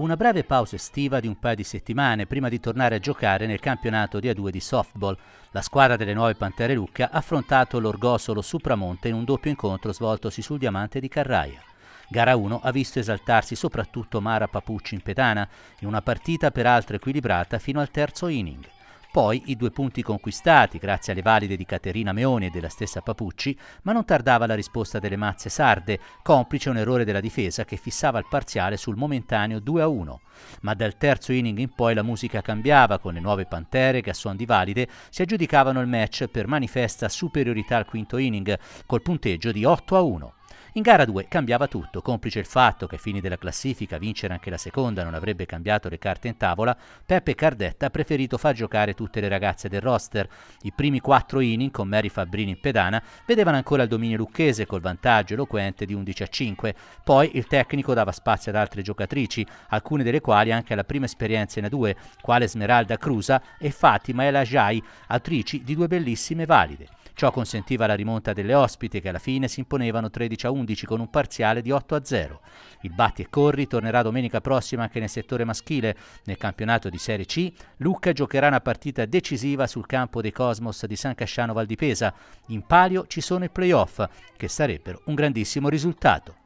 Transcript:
Una breve pausa estiva di un paio di settimane prima di tornare a giocare nel campionato di A2 di softball. La squadra delle nuove Pantere Lucca ha affrontato l'Orgosolo Supramonte in un doppio incontro svoltosi sul diamante di Carraia. Gara 1 ha visto esaltarsi soprattutto Mara Papucci in pedana, in una partita peraltro equilibrata fino al terzo inning. Poi i due punti conquistati grazie alle valide di Caterina Meoni e della stessa Papucci, ma non tardava la risposta delle mazze sarde, complice un errore della difesa che fissava il parziale sul momentaneo 2-1. Ma dal terzo inning in poi la musica cambiava, con le nuove Pantere, che a suon di Valide, si aggiudicavano il match per manifesta superiorità al quinto inning, col punteggio di 8-1. In gara 2 cambiava tutto, complice il fatto che ai fini della classifica vincere anche la seconda non avrebbe cambiato le carte in tavola, Peppe Cardetta ha preferito far giocare tutte le ragazze del roster. I primi quattro inning con Mary Fabbrini in pedana vedevano ancora il dominio lucchese col vantaggio eloquente di 11 a 5. Poi il tecnico dava spazio ad altre giocatrici, alcune delle quali anche alla prima esperienza in A2, quale Smeralda Crusa e Fatima Elajai, autrici di due bellissime valide. Ciò consentiva la rimonta delle ospite che alla fine si imponevano 13 a 11 con un parziale di 8 a 0. Il batti e corri tornerà domenica prossima anche nel settore maschile. Nel campionato di Serie C, Lucca giocherà una partita decisiva sul campo dei Cosmos di San Casciano Valdipesa. In palio ci sono i playoff, che sarebbero un grandissimo risultato.